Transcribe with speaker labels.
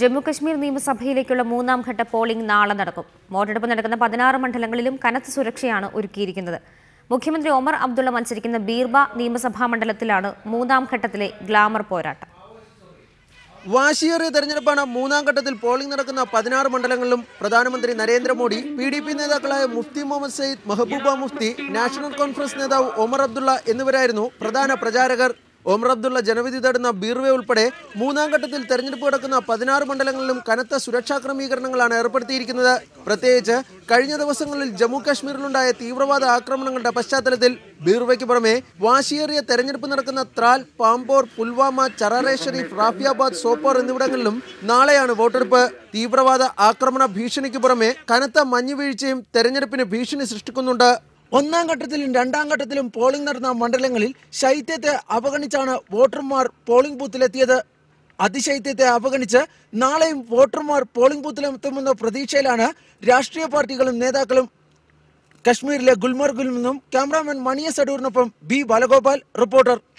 Speaker 1: ജമ്മുകശ്മീർ നിയമസഭയിലേക്കുള്ള മൂന്നാം ഘട്ട പോളിംഗ് നാളെ നടക്കും വോട്ടെടുപ്പ് നടക്കുന്ന പതിനാറ് മണ്ഡലങ്ങളിലും കനത്ത സുരക്ഷയാണ് ഒരുക്കിയിരിക്കുന്നത് മുഖ്യമന്ത്രി ഒമർ അബ്ദുള്ള മത്സരിക്കുന്ന ബീർബ നിയമസഭാ മണ്ഡലത്തിലാണ് മൂന്നാം ഘട്ടത്തിലെ ഗ്ലാമർ പോരാട്ടം വാശിയേറിയ
Speaker 2: തെരഞ്ഞെടുപ്പാണ് മൂന്നാം ഘട്ടത്തിൽ പോളിംഗ് നടക്കുന്ന പതിനാറ് മണ്ഡലങ്ങളിലും പ്രധാനമന്ത്രി നരേന്ദ്രമോദി പി ഡി പി നേതാക്കളായ മുഫ്തി മുഹമ്മദ് സയ്യിദ് മെഹബൂബ മുഫ്തി നാഷണൽ കോൺഫറൻസ് നേതാവ് ഒമർ അബ്ദുള്ള എന്നിവരായിരുന്നു പ്രധാന പ്രചാരകർ ഒമർ അബ്ദുള്ള ജനവിധി തേടുന്ന ബീർവേ ഉൾപ്പെടെ മൂന്നാം ഘട്ടത്തിൽ തെരഞ്ഞെടുപ്പ് നടക്കുന്ന പതിനാറ് മണ്ഡലങ്ങളിലും കനത്ത സുരക്ഷാ ക്രമീകരണങ്ങളാണ് ഏർപ്പെടുത്തിയിരിക്കുന്നത് പ്രത്യേകിച്ച് കഴിഞ്ഞ ദിവസങ്ങളിൽ ജമ്മു കാശ്മീരിലുണ്ടായ തീവ്രവാദ ആക്രമണങ്ങളുടെ പശ്ചാത്തലത്തിൽ ബീർവയ്ക്ക് പുറമെ വാശിയേറിയ തെരഞ്ഞെടുപ്പ് നടക്കുന്ന ത്രാൽ പാമ്പോർ പുൽവാമ ചറാറെ ഷെരീഫ് റാഫിയാബാദ് സോപ്പോർ എന്നിവിടങ്ങളിലും നാളെയാണ് വോട്ടെടുപ്പ് തീവ്രവാദ ആക്രമണ ഭീഷണിക്ക് പുറമെ കനത്ത മഞ്ഞുവീഴ്ചയും തെരഞ്ഞെടുപ്പിന് ഭീഷണി സൃഷ്ടിക്കുന്നുണ്ട് ഒന്നാം ഘട്ടത്തിലും രണ്ടാം ഘട്ടത്തിലും പോളിംഗ് നടന്ന മണ്ഡലങ്ങളിൽ ശൈത്യത്തെ അവഗണിച്ചാണ് വോട്ടർമാർ പോളിംഗ് ബൂത്തിലെത്തിയത് അതിശൈത്യത്തെ അവഗണിച്ച് നാളെയും വോട്ടർമാർ പോളിംഗ് ബൂത്തിലെത്തുമെന്ന പ്രതീക്ഷയിലാണ് രാഷ്ട്രീയ പാർട്ടികളും നേതാക്കളും കശ്മീരിലെ ഗുൽമർഗിൽ നിന്നും ക്യാമറാമാൻ മണിയ സഡൂറിനൊപ്പം ബി ബാലഗോപാൽ റിപ്പോർട്ടർ